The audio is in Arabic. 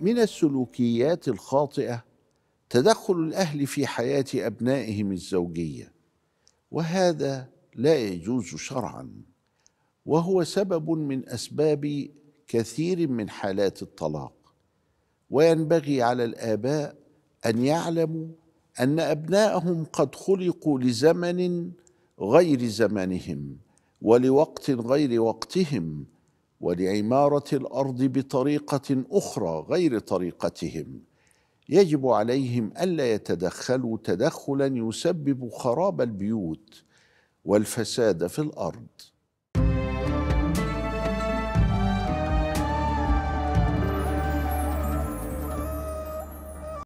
من السلوكيات الخاطئه تدخل الاهل في حياه ابنائهم الزوجيه وهذا لا يجوز شرعا وهو سبب من اسباب كثير من حالات الطلاق وينبغي على الاباء ان يعلموا ان ابناءهم قد خلقوا لزمن غير زمنهم ولوقت غير وقتهم ولعماره الارض بطريقه اخرى غير طريقتهم يجب عليهم الا يتدخلوا تدخلا يسبب خراب البيوت والفساد في الارض